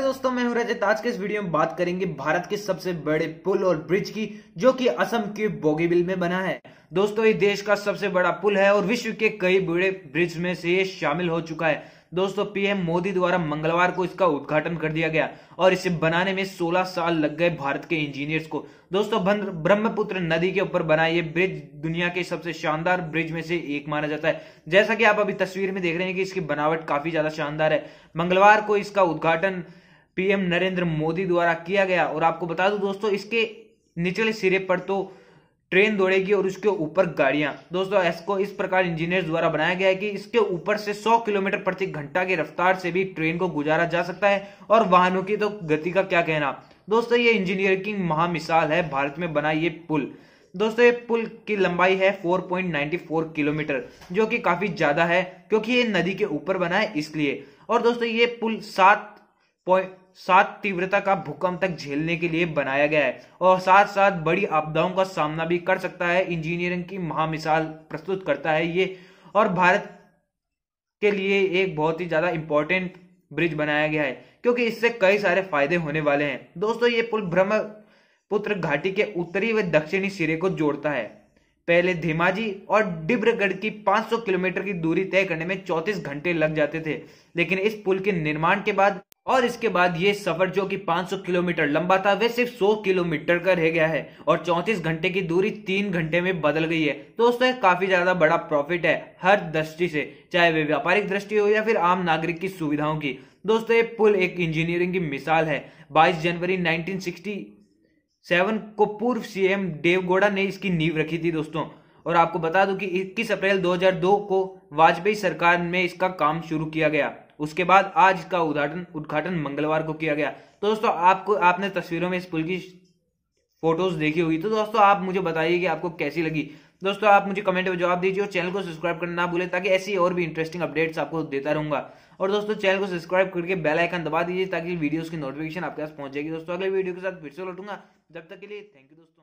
hello दोस्तों मैं हूं रजत आज के इस वीडियो में बात करेंगे भारत के सबसे बड़े पुल और ब्रिज की जो कि असम के बोगीबिल में बना है दोस्तों ये देश का सबसे बड़ा पुल है और विश्व के कई बड़े ब्रिज में से ये शामिल हो चुका है दोस्तों पीएम मोदी द्वारा मंगलवार को इसका उद्घाटन कर दिया गया और इसे बनाने में 16 साल लग गए भारत के इंजीनियर्स को दोस्तों ब्रह्मपुत्र नदी के ऊपर बना ये ब्रिज दुनिया के सबसे शानदार ब्रिज में से एक माना जाता है जैसा कि आप अभी तस्वीर में देख रहे हैं कि इसकी बनावट काफी ज्यादा शानदार है मंगलवार को इसका उद्घाटन पीएम नरेंद्र मोदी द्वारा किया गया और आपको बता दूं दोस्तों इसके निचले सिरे पर तो ट्रेन दौड़ेगी और उसके ऊपर गाड़ियां दोस्तों इसको इस प्रकार इंजीनियर द्वारा बनाया गया है कि इसके ऊपर से 100 किलोमीटर प्रति घंटा की रफ्तार से भी ट्रेन को गुजारा जा सकता है और वाहनों की तो गति का क्या कहना दोस्तों ये इंजीनियर की महामिसाल है भारत में बना ये पुल दोस्तों ये पुल की लंबाई है 4.94 किलोमीटर जो कि काफी ज्यादा है क्योंकि ये नदी के ऊपर बना है इसलिए और दोस्तों ये पुल सात सात तीव्रता का भूकंप तक झेलने के लिए बनाया गया है और साथ साथ बड़ी आपदाओं का सामना भी कर सकता है इंजीनियरिंग की महामिसाल प्रस्तुत करता है ये और भारत के लिए एक बहुत ही ज़्यादा इंपॉर्टेंट ब्रिज बनाया गया है क्योंकि इससे कई सारे फायदे होने वाले हैं दोस्तों ये पुल ब्रह्मपुत्र घाटी के उत्तरी व दक्षिणी सिरे को जोड़ता है पहले धेमाजी और डिब्रगढ़ की 500 किलोमीटर की दूरी तय करने में 34 घंटे लग जाते थे लेकिन इस पुल के निर्माण के बाद और इसके बाद ये सफर जो कि 500 किलोमीटर लंबा था वह सिर्फ 100 किलोमीटर का रह गया है और 34 घंटे की दूरी तीन घंटे में बदल गई है तो ये काफी ज्यादा बड़ा प्रॉफिट है हर दृष्टि से चाहे वे व्यापारिक दृष्टि हो या फिर आम नागरिक की सुविधाओं की दोस्तों ये पुल एक इंजीनियरिंग की मिसाल है 22 जनवरी सेवन को पूर्व सीएम देवगौड़ा ने इसकी नींव रखी थी दोस्तों और आपको बता दूं कि 21 अप्रैल 2002 को वाजपेयी सरकार में इसका काम शुरू किया गया उसके बाद आज इसका उद्घाटन उद्घाटन मंगलवार को किया गया तो दोस्तों आपको आपने तस्वीरों में इस पुल की फोटोज देखी होगी तो दोस्तों आप मुझे बताइए कि आपको कैसी लगी दोस्तों आप मुझे कमेंट में जवाब दीजिए और चैनल को सब्सक्राइब करना ना भूलें ताकि ऐसी और भी इंटरेस्टिंग अपडेट्स आपको देता रहूंगा और दोस्तों चैनल को सब्सक्राइब करके बेल आइकन दबा दीजिए ताकि वीडियोस की नोटिफिकेशन आपके पास पहुंच जाएगी दोस्तों अगले वीडियो के साथ फिर से लौटूंगा जब तक के लिए थैंक यू दोस्तों